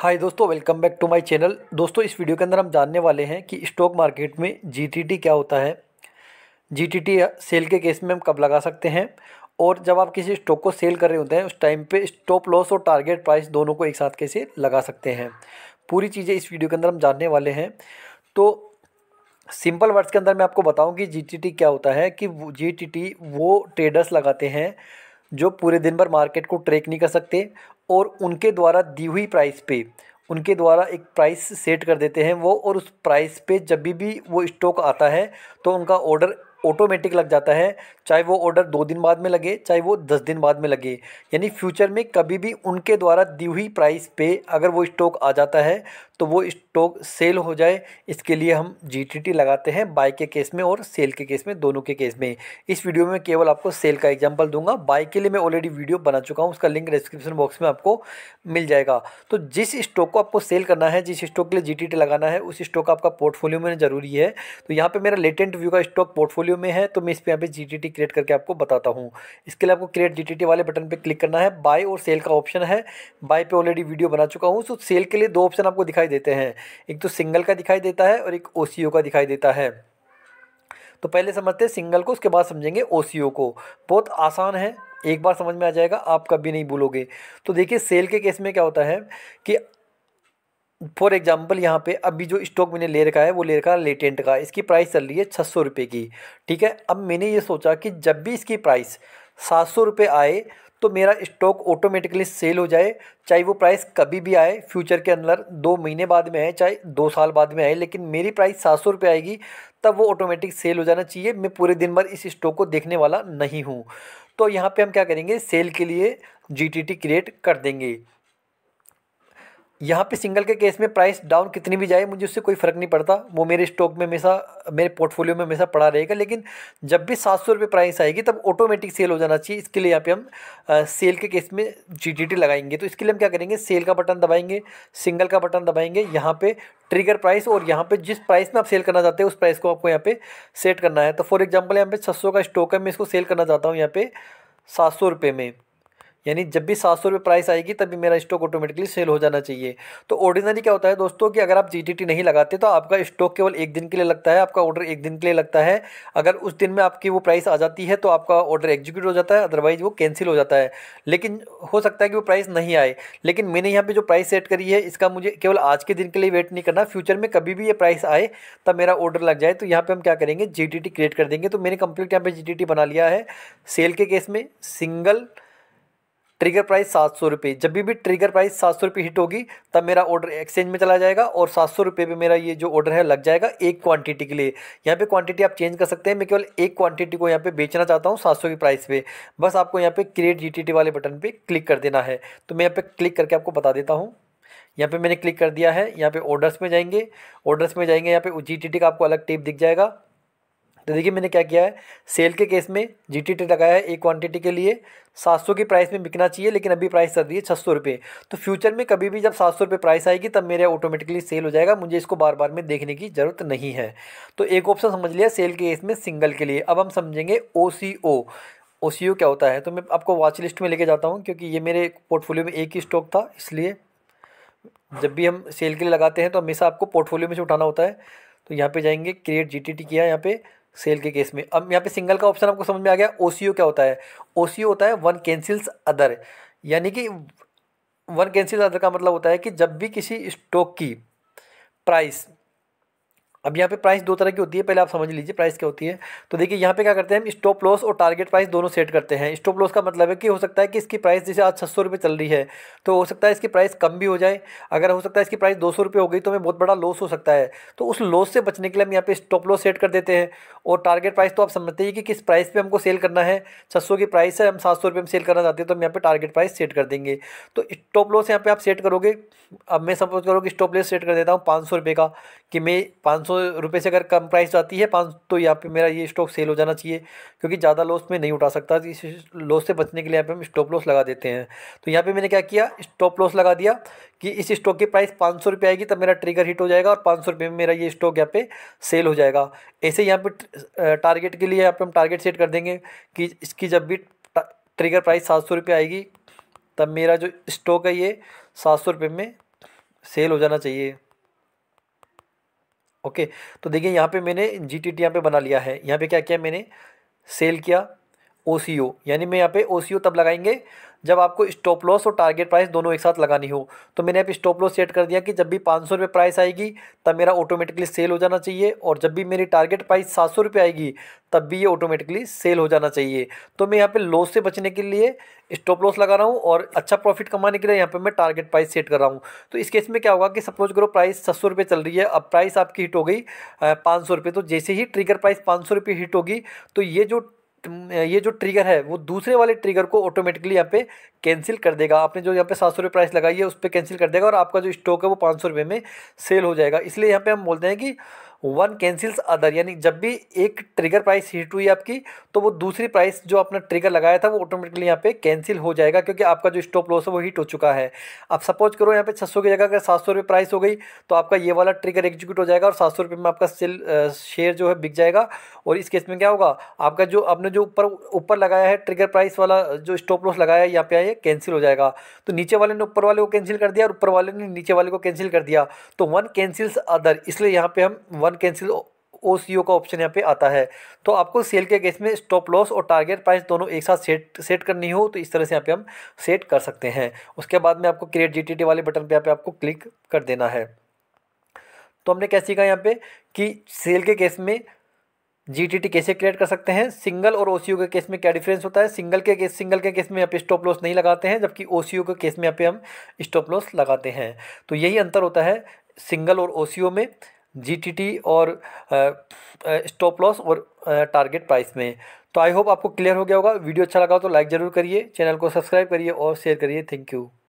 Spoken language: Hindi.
हाय दोस्तों welcome back to my channel दोस्तों इस वीडियो के अंदर हम जानने वाले हैं कि स्टॉक मार्केट में जीटीटी क्या होता है जीटीटी सेल के केस में हम कब लगा सकते हैं और जब आप किसी स्टॉक को सेल कर रहे होते हैं उस टाइम पे स्टॉप लॉस और टारगेट प्राइस दोनों को एक साथ कैसे लगा सकते हैं पूरी चीज़ें इस वीडियो के अंदर हम जानने वाले हैं तो सिंपल वर्ड्स के अंदर मैं आपको बताऊँ कि जी क्या होता है कि जी वो ट्रेडर्स लगाते हैं जो पूरे दिन भर मार्केट को ट्रेक नहीं कर सकते और उनके द्वारा दी हुई प्राइस पे उनके द्वारा एक प्राइस सेट कर देते हैं वो और उस प्राइस पे जब भी भी वो स्टॉक आता है तो उनका ऑर्डर ऑटोमेटिक लग जाता है चाहे वो ऑर्डर दो दिन बाद में लगे चाहे वो दस दिन बाद में लगे यानी फ्यूचर में कभी भी उनके द्वारा दी हुई प्राइस पे अगर वो स्टॉक आ जाता है तो वो स्टॉक सेल हो जाए इसके लिए हम जी लगाते हैं बाय के केस में और सेल के केस में दोनों के केस में इस वीडियो में केवल आपको सेल का एग्जाम्पल दूंगा बाय के लिए मैं ऑलरेडी वीडियो बना चुका हूँ उसका लिंक डिस्क्रिप्शन बॉक्स में आपको मिल जाएगा तो जिस स्टॉक को आपको सेल करना है जिस स्टॉक के लिए जी लगाना है उस स्टॉक आपका पोर्टफोलियो में ज़रूरी है तो यहाँ पर मेरा लेटेंट व्यू का स्टॉक पोर्टफोलियो में है तो मैं इस पर यहाँ पर जी क्रिएट करके आपको बताता हूँ इसके लिए आपको क्रिएट जी वाले बटन पर क्लिक करना है बाय और सेल का ऑप्शन है बाय पे ऑलरेडी वीडियो बना चुका हूँ सो तो सेल के लिए दो ऑप्शन आपको दिखाई दिखाई देते हैं एक तो सिंगल का दिखाई देता है और एक ओ का दिखाई देता है तो पहले समझते हैं सिंगल को उसके बाद समझेंगे ओ को बहुत आसान है एक बार समझ में आ जाएगा आप कभी नहीं भूलोगे तो देखिए सेल के केस में क्या होता है कि फॉर एग्जाम्पल यहाँ पे अभी जो स्टॉक मैंने ले रखा है वो ले रखा है लेटेंट का इसकी प्राइस चल रही है छः सौ की ठीक है अब मैंने ये सोचा कि जब भी इसकी प्राइस सात सौ आए तो मेरा स्टॉक ऑटोमेटिकली सेल हो जाए चाहे वो प्राइस कभी भी आए फ्यूचर के अंदर दो महीने बाद में आए चाहे दो साल बाद में आए लेकिन मेरी प्राइस सात सौ रुपये आएगी तब वो ऑटोमेटिक सेल हो जाना चाहिए मैं पूरे दिन भर इस स्टॉक को देखने वाला नहीं हूँ तो यहाँ पे हम क्या करेंगे सेल के लिए जी क्रिएट कर देंगे यहाँ पे सिंगल के केस में प्राइस डाउन कितनी भी जाए मुझे उससे कोई फ़र्क नहीं पड़ता वो मेरे स्टॉक में हमेशा मेरे पोर्टफोलियो में हमेशा पड़ा रहेगा लेकिन जब भी सात सौ रुपये प्राइस आएगी तब ऑटोमेटिक सेल हो जाना चाहिए इसके लिए यहाँ पे हम सेल के केस में जी लगाएंगे तो इसके लिए हम क्या करेंगे सेल का बटन दबाएंगे सिंगल का बटन दबाएंगे यहाँ पर ट्रिगर प्राइस और यहाँ पर जिस प्राइस में आप सेल करना चाहते हैं उस प्राइस को आपको यहाँ पर सेट करना है तो फॉर एग्जाम्पल यहाँ पे छः का स्टॉक है मैं इसको सेल करना चाहता हूँ यहाँ पे सात सौ रुपये में यानी जब भी सात सौ रुपये प्राइस आएगी तभी मेरा स्टॉक ऑटोमेटिकली सेल हो जाना चाहिए तो ऑर्डिनरी क्या होता है दोस्तों कि अगर आप जी नहीं लगाते तो आपका स्टॉक केवल एक दिन के लिए लगता है आपका ऑर्डर एक दिन के लिए लगता है अगर उस दिन में आपकी वो प्राइस आ जाती है तो आपका ऑर्डर एग्जीक्यूट हो जाता है अदरवाइज वो कैंसिल हो जाता है लेकिन हो सकता है कि वो प्राइस नहीं आए लेकिन मैंने यहाँ पर जो प्राइस सेट करी है इसका मुझे केवल आज के दिन के लिए वेट नहीं करना फ्यूचर में कभी भी ये प्राइस आए तब मेरा ऑर्डर लग जाए तो यहाँ पर हम क्या करेंगे जी क्रिएट कर देंगे तो मैंने कंप्लीट यहाँ पर जी बना लिया है सेल के केस में सिंगल ट्रिगर प्राइस सात सौ रुपये जब भी भी ट्रिगर प्राइस सात सौ रुपये हिट होगी तब मेरा ऑर्डर एक्सचेंज में चला जाएगा और सात सौ रुपये भी मेरा ये जो ऑर्डर है लग जाएगा एक क्वांटिटी के लिए यहाँ पे क्वांटिटी आप चेंज कर सकते हैं मैं केवल एक क्वांटिटी को यहाँ पे बेचना चाहता हूँ सात सौ की प्राइस पे बस आपको यहाँ पे क्रिएट टी वाले बटन पर क्लिक कर देना है तो मैं यहाँ पर क्लिक करके आपको बता देता हूँ यहाँ पे मैंने क्लिक कर दिया है यहाँ पे ऑर्डर्स में जाएंगे ऑर्डर्स में जाएंगे यहाँ पे जी का आपको अलग टेप दिख जाएगा तो देखिए मैंने क्या किया है सेल के केस में जी टी लगाया है एक क्वांटिटी के लिए सात सौ की प्राइस में बिकना चाहिए लेकिन अभी प्राइस चल रही है छः सौ रुपये तो फ्यूचर में कभी भी जब सात सौ रुपये प्राइस आएगी तब मेरा ऑटोमेटिकली सेल हो जाएगा मुझे इसको बार बार में देखने की ज़रूरत नहीं है तो एक ऑप्शन समझ लिया सेल के केस में सिंगल के लिए अब हम समझेंगे ओ सी ओ ओ सी ओ क्या होता है तो मैं आपको वॉच लिस्ट में लेके जाता हूँ क्योंकि ये मेरे पोर्टफोलियो में एक ही स्टॉक था इसलिए जब भी हम सेल के लिए लगाते हैं तो हमेशा आपको पोर्टफोलियो में से उठाना होता है तो यहाँ पे जाएंगे क्रिएट जी टी टी किया यहाँ पे सेल के केस में अब यहाँ पे सिंगल का ऑप्शन आपको समझ में आ गया ओ क्या होता है ओसीओ होता है वन कैंसिल्स अदर यानी कि वन कैंसिल्स अदर का मतलब होता है कि जब भी किसी स्टॉक की प्राइस अब यहाँ पे प्राइस दो तरह की होती है पहले आप समझ लीजिए प्राइस क्या होती है तो देखिए यहाँ पे क्या करते हैं हम स्टॉप लॉस और टारगेट प्राइस दोनों सेट करते हैं स्टॉप लॉस का मतलब है कि हो सकता है कि इसकी प्राइस जैसे आज छः सौ चल रही है तो हो सकता है इसकी प्राइस कम भी हो जाए अगर हो सकता है इसकी प्राइस दो सौ हो गई तो हमें बहुत बड़ा लॉस हो सकता है तो उस लॉस से बचने के लिए हम यहाँ पर स्टॉप लॉस सेट कर देते हैं और टारगेट प्राइस तो आप समझते हैं कि किस प्राइस पर हमको सेल करना है छः की प्राइस है हम सात सौ में सेल करना चाहते हैं तो हम यहाँ पर टारगेट प्राइस सेट कर देंगे तो स्टॉप लॉस यहाँ पर आप सेट करोगे अब मैं सपोज करूँ कि स्टॉप लॉस सेट कर देता हूँ पाँच सौ का कि मैं पाँच रुपये से अगर कम प्राइस आती है पाँच तो यहाँ पे मेरा ये स्टॉक सेल हो जाना चाहिए क्योंकि ज़्यादा लॉस में नहीं उठा सकता इस लॉस से बचने के लिए यहाँ पे हम स्टॉप लॉस लगा देते हैं तो यहाँ पे मैंने क्या किया स्टॉप लॉस लगा दिया कि इस स्टॉक की प्राइस पाँच सौ आएगी तब मेरा ट्रिगर हिट हो जाएगा और पाँच सौ में मेरा ये स्टॉक यहाँ पे सेल हो जाएगा ऐसे यहाँ पर टारगेट के लिए यहाँ पर हम टारगेट सेट कर देंगे कि इसकी जब भी ट्रिगर प्राइस सात सौ आएगी तब मेरा जो स्टॉक है ये सात सौ में सेल हो जाना चाहिए ओके तो देखिए यहाँ पे मैंने जी टी टी यहाँ पर बना लिया है यहाँ पे क्या किया मैंने सेल किया ओ सी ओ यानी मैं यहाँ पे ओ सी ओ तब लगाएंगे जब आपको स्टॉप लॉस और टारगेट प्राइस दोनों एक साथ लगानी हो तो मैंने आप स्टॉप लॉस सेट कर दिया कि जब भी पाँच सौ रुपये प्राइस आएगी तब मेरा ऑटोमेटिकली सेल हो जाना चाहिए और जब भी मेरी टारगेट प्राइस सात सौ रुपये आएगी तब भी ये ऑटोमेटिकली सेल हो जाना चाहिए तो मैं यहाँ पे लॉस से बचने के लिए स्टॉप लॉस लगा रहा हूँ और अच्छा प्रॉफिट कमाने के लिए यहाँ पर मैं टारगेट प्राइस सेट कर रहा हूँ तो इस केस में क्या होगा कि सपोज करो प्राइस सात सौ रुपये चल रही है अब प्राइस आपकी हिट हो गई पाँच सौ रुपये तो जैसे ही ट्रिगर प्राइस पाँच सौ रुपये हिट होगी तो ये जो ये जो ट्रिगर है वो दूसरे वाले ट्रिगर को ऑटोमेटिकली यहाँ पे कैंसिल कर देगा आपने जो यहाँ पे सात सौ रुपये प्राइस लगाई है उस पर कैंसिल कर देगा और आपका जो स्टॉक है वो पाँच सौ रुपये में सेल हो जाएगा इसलिए यहाँ पे हम बोलते हैं कि वन कैंसिल्स अदर यानी जब भी एक ट्रिगर प्राइस हिट हुई आपकी तो वो दूसरी प्राइस जो आपने ट्रिगर लगाया था वो ऑटोमेटिकली यहाँ पे कैंसिल हो जाएगा क्योंकि आपका जो स्टॉप लॉस है वो हिट हो चुका है अब सपोज करो यहाँ पे छः की जगह अगर सात सौ प्राइस हो गई तो आपका ये वाला ट्रिगर एग्जीक्यूट हो जाएगा और सात सौ में आपका सेल शेयर जो है बिक जाएगा और इस केस में क्या होगा आपका जो आपने जो ऊपर ऊपर लगाया है ट्रिगर प्राइस वाला जो स्टॉप लॉस लगाया है यहाँ पे आए कैंसिल हो जाएगा तो नीचे वाले ने ऊपर वाले को कैंसिल कर दिया और ऊपर वाले ने नीचे वाले को कैंसिल कर दिया तो वन कैंसिल्स अदर इसलिए यहाँ पर हम वन वन कैंसिल ओ का ऑप्शन यहाँ पे आता है तो आपको सेल के अगेंस्ट में स्टॉप लॉस और टारगेट प्राइस दोनों एक साथ सेट सेट करनी हो तो इस तरह से यहाँ पे हम सेट कर सकते हैं उसके बाद में आपको क्रिएट जीटीटी वाले बटन पे यहाँ पे आपको क्लिक कर देना है तो हमने क्या सीखा यहाँ पे कि सेल के केस में जीटीटी कैसे क्रिएट कर सकते हैं सिंगल और ओसीयू के केस में क्या डिफरेंस होता है सिंगल के केस सिंगल के केस में यहाँ पे स्टॉप लॉस नहीं लगाते हैं जबकि ओसीयू के केस में यहाँ पे हम स्टॉप लॉस लगाते हैं तो यही अंतर होता है सिंगल और ओसीयू में जीटीटी और स्टॉप लॉस और टारगेट प्राइस में तो आई होप आपको क्लियर हो गया होगा वीडियो अच्छा लगा तो लाइक ज़रूर करिए चैनल को सब्सक्राइब करिए और शेयर करिए थैंक यू